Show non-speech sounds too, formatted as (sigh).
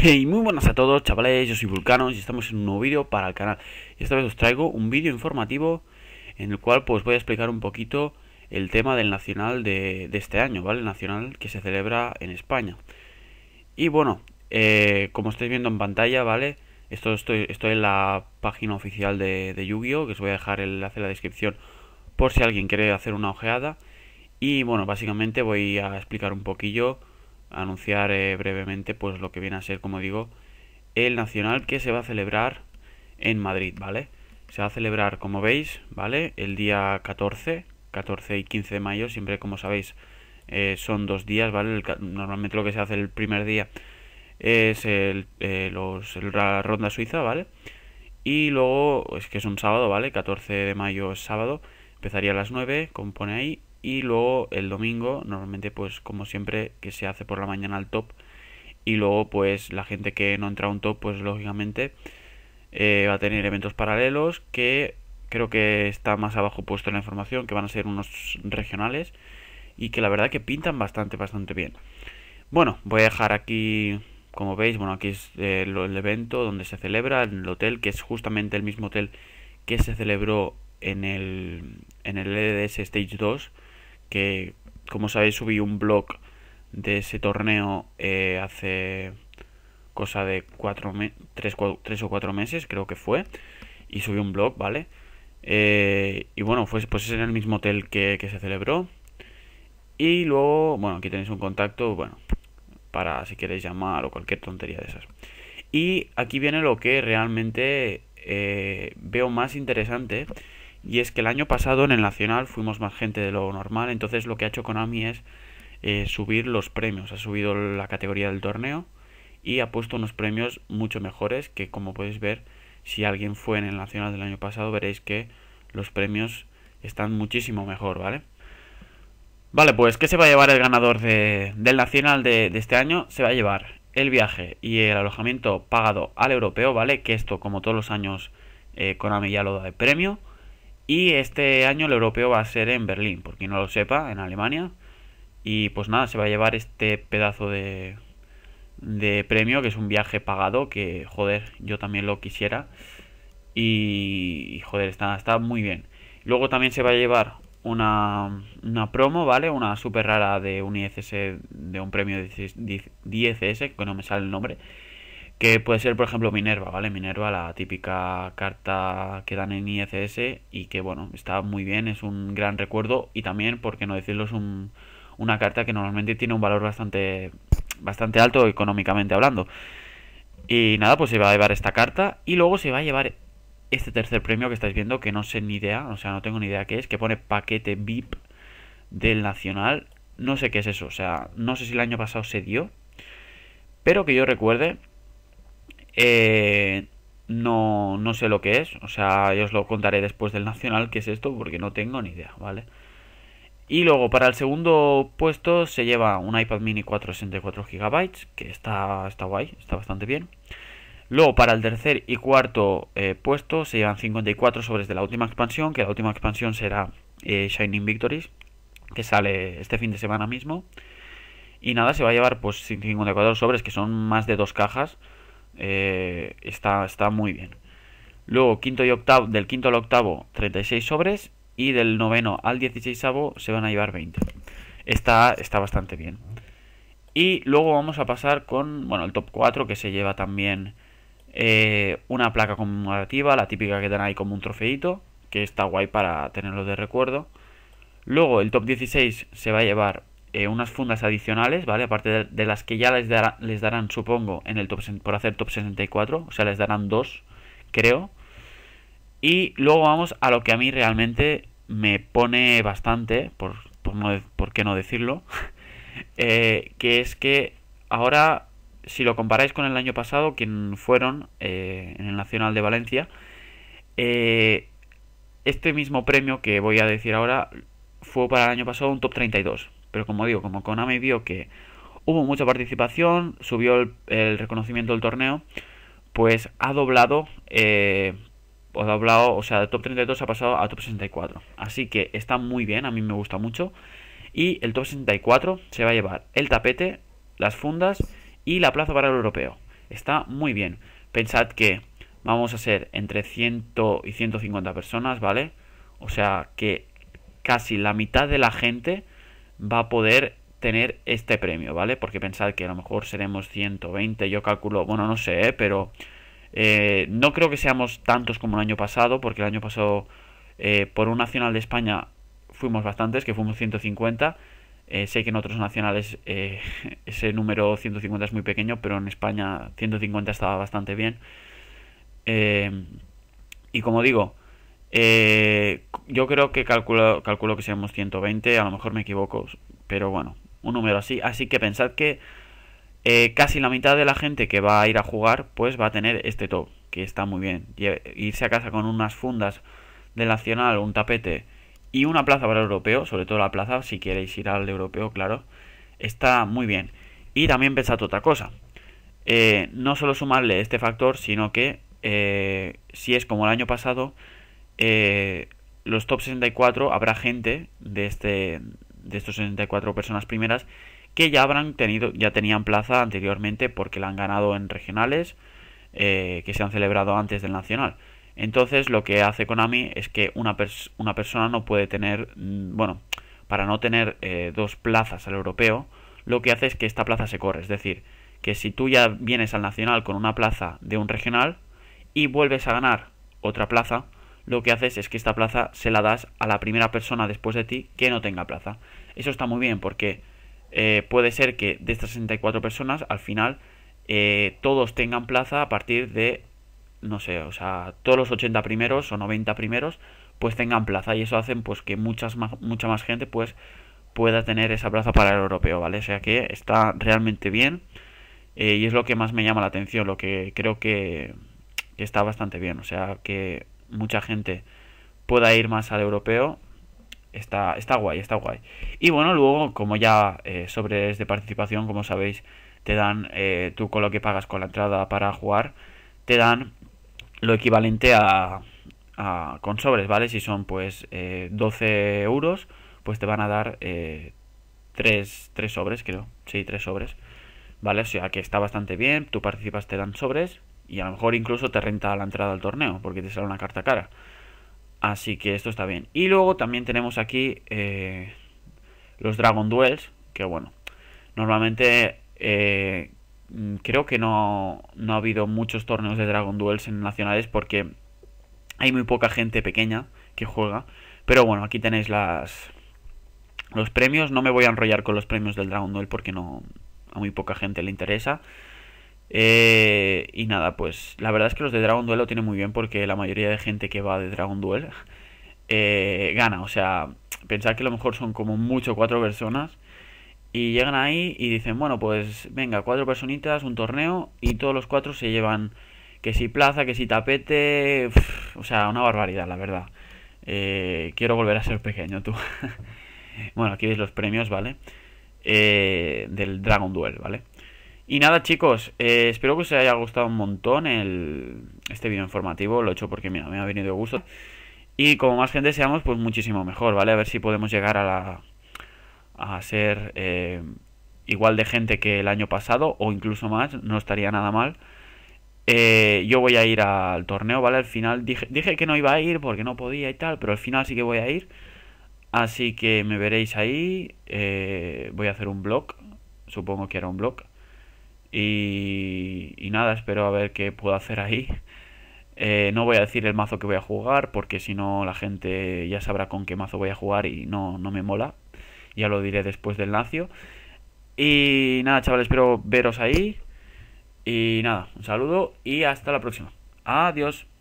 Hey, muy buenas a todos chavales, yo soy Vulcanos y estamos en un nuevo vídeo para el canal y esta vez os traigo un vídeo informativo en el cual pues voy a explicar un poquito el tema del nacional de, este año, ¿vale? El nacional que se celebra en España y bueno, eh, como estáis viendo en pantalla, ¿vale? Esto estoy, estoy en la página oficial de, de Yu-Gi-Oh! que os voy a dejar el enlace en la descripción por si alguien quiere hacer una ojeada y bueno, básicamente voy a explicar un poquillo anunciar eh, brevemente pues lo que viene a ser, como digo, el nacional que se va a celebrar en Madrid, ¿vale? Se va a celebrar, como veis, ¿vale? El día 14, 14 y 15 de mayo, siempre como sabéis, eh, son dos días, ¿vale? normalmente lo que se hace el primer día es el, eh, los, la ronda suiza, ¿vale? Y luego, es que es un sábado, ¿vale? 14 de mayo es sábado, empezaría a las 9, como pone ahí, y luego el domingo normalmente pues como siempre que se hace por la mañana al top y luego pues la gente que no entra a un top pues lógicamente eh, va a tener eventos paralelos que creo que está más abajo puesto en la información que van a ser unos regionales y que la verdad que pintan bastante bastante bien bueno voy a dejar aquí como veis bueno aquí es eh, el, evento donde se celebra el hotel que es justamente el mismo hotel que se celebró en el en el LDS e Stage 2 que como sabéis subí un blog de ese torneo eh, hace cosa de 3 tres, o cuatro meses creo que fue y subí un blog, ¿vale? Eh, y bueno, fue, pues, pues es en el mismo hotel que, que se celebró y luego, bueno, aquí tenéis un contacto, bueno, para si queréis llamar o cualquier tontería de esas. Y aquí viene lo que realmente eh, veo más interesante y es que el año pasado en el Nacional fuimos más gente de lo normal, entonces lo que ha hecho Konami es eh, subir los premios. Ha subido la categoría del torneo y ha puesto unos premios mucho mejores que como podéis ver, si alguien fue en el Nacional del año pasado veréis que los premios están muchísimo mejor, ¿vale? Vale, pues ¿qué se va a llevar el ganador del Nacional de, este año? Se va a llevar el viaje y el alojamiento pagado al europeo, ¿vale? Que esto, como todos los años, eh, Konami ya lo da de premio. Y este año el europeo va a ser en Berlín, por quien no lo sepa, en Alemania. Y pues nada, se va a llevar este pedazo de, de premio, que es un viaje pagado, que joder, yo también lo quisiera. Y, joder, está, está muy bien. Luego también se va a llevar una, una promo, ¿vale? Una super rara de un e de un premio 10S, que no me sale el nombre que puede ser, por ejemplo, Minerva, ¿vale? Minerva, la típica carta que dan en ICS y que, bueno, está muy bien, es un gran recuerdo y también, por qué no decirlo, es una carta que normalmente tiene un valor bastante, bastante alto económicamente hablando. Y nada, pues se va a llevar esta carta y luego se va a llevar este tercer premio que estáis viendo, que no sé ni idea, o sea, no tengo ni idea qué es, que pone paquete VIP del Nacional. No sé qué es eso, o sea, no sé si el año pasado se dio, pero que yo recuerde, eh, no, no sé lo que es, o sea, yo os lo contaré después del Nacional, que es esto, porque no tengo ni idea, ¿vale? Y luego para el segundo puesto se lleva un iPad mini 464 GB, que está, está guay, está bastante bien. Luego para el tercer y cuarto eh, puesto se llevan 54 sobres de la última expansión, que la última expansión será eh, Shining Victories, que sale este fin de semana mismo. Y nada, se va a llevar pues 54 sobres, que son más de dos cajas. Eh, está, está muy bien. Luego, quinto y octavo, del quinto al octavo, 36 sobres. Y del noveno al 16 se van a llevar 20. Está, está bastante bien. Y luego vamos a pasar con bueno, el top 4, que se lleva también eh, una placa conmemorativa, la típica que dan ahí como un trofeito, que está guay para tenerlo de recuerdo. Luego el top 16 se va a llevar eh, unas fundas adicionales, ¿vale? Aparte de, las que ya les, darán, supongo, en el top, por hacer top 64, o sea, les darán dos, creo. Y luego vamos a lo que a mí realmente me pone bastante, por, por, qué no decirlo, (laughs) eh, que es que ahora, si lo comparáis con el año pasado, quien fueron eh, en el Nacional de Valencia, este mismo premio que voy a decir ahora fue para el año pasado un top 32. Pero como digo, como Konami vio que hubo mucha participación, subió el, reconocimiento del torneo, pues ha doblado, eh, o doblado, o sea, de top 32 ha pasado a top 64. Así que está muy bien, a mí me gusta mucho. Y el top 64 se va a llevar el tapete, las fundas y la plaza para el europeo. Está muy bien. Pensad que vamos a ser entre 100 y 150 personas, ¿vale? O sea que casi la mitad de la gente va a poder tener este premio, ¿vale? Porque pensar que a lo mejor seremos 120, yo calculo, bueno, no sé, ¿eh? pero eh, no creo que seamos tantos como el año pasado, porque el año pasado eh, por un nacional de España fuimos bastantes, que fuimos 150. sé que en otros nacionales (laughs) ese número 150 es muy pequeño, pero en España 150 estaba bastante bien. y como digo, eh, yo creo que calculo, calculo que seamos 120, a lo mejor me equivoco, pero bueno, un número así. Así que pensad que eh, casi la mitad de la gente que va a ir a jugar, pues va a tener este top, que está muy bien. Irse a casa con unas fundas de Nacional, un tapete y una plaza para el europeo, sobre todo la plaza, si queréis ir al europeo, claro, está muy bien. Y también pensad otra cosa. Eh, no solo sumarle este factor, sino que si es como el año pasado, eh, los top 64 habrá gente de este de estos 64 personas primeras que ya habrán tenido ya tenían plaza anteriormente porque la han ganado en regionales eh, que se han celebrado antes del nacional entonces lo que hace Konami es que una, una persona no puede tener mm, bueno para no tener eh, dos plazas al europeo lo que hace es que esta plaza se corre es decir que si tú ya vienes al nacional con una plaza de un regional y vuelves a ganar otra plaza lo que haces es que esta plaza se la das a la primera persona después de ti que no tenga plaza. Eso está muy bien porque eh, puede ser que de estas 64 personas al final eh, todos tengan plaza a partir de, no sé, o sea, todos los 80 primeros o 90 primeros pues tengan plaza y eso hacen pues que muchas mucha más gente pues pueda tener esa plaza para el europeo, ¿vale? O sea que está realmente bien eh, y es lo que más me llama la atención, lo que creo que, que está bastante bien, o sea que mucha gente pueda ir más al europeo, está, está guay, está guay. Y bueno, luego, como ya eh, sobres de participación, como sabéis, te dan, eh, tú con lo que pagas con la entrada para jugar, te dan lo equivalente a, con sobres, ¿vale? Si son pues 12 eh, euros, pues te van a dar eh, 3, sobres, creo. Sí, tres sobres. ¿Vale? O sea que está bastante bien, tú participas, te dan sobres y a lo mejor incluso te renta la entrada al torneo, porque te sale una carta cara. Así que esto está bien. Y luego también tenemos aquí eh, los Dragon Duels, que bueno, normalmente eh, creo que no, no ha habido muchos torneos de Dragon Duels en nacionales porque hay muy poca gente pequeña que juega. Pero bueno, aquí tenéis las, los premios. No me voy a enrollar con los premios del Dragon Duel porque no, a muy poca gente le interesa. Eh, y nada, pues la verdad es que los de Dragon Duel lo tienen muy bien porque la mayoría de gente que va de Dragon Duel eh, gana. O sea, pensar que a lo mejor son como mucho cuatro personas y llegan ahí y dicen, bueno, pues venga, cuatro personitas, un torneo y todos los cuatro se llevan que si plaza, que si tapete, o sea, una barbaridad, la verdad. Eh, quiero volver a ser pequeño, tú. (laughs) bueno, aquí veis los premios, ¿vale? Eh, del Dragon Duel, ¿vale? Y nada chicos, eh, espero que os haya gustado un montón este video informativo, lo he hecho porque me ha venido de gusto. Y como más gente seamos, pues muchísimo mejor, ¿vale? A ver si podemos llegar a, la, a ser eh, igual de gente que el año pasado o incluso más, no estaría nada mal. Eh, yo voy a ir al torneo, ¿vale? Al final dije, dije que no iba a ir porque no podía y tal, pero al final sí que voy a ir. Así que me veréis ahí. voy a hacer un blog. Supongo que era un blog. Y, nada, espero a ver qué puedo hacer ahí. Eh, no voy a decir el mazo que voy a jugar porque si no la gente ya sabrá con qué mazo voy a jugar y no, no me mola. Ya lo diré después del nacio. Y nada, chavales, espero veros ahí. Y nada, un saludo y hasta la próxima. Adiós.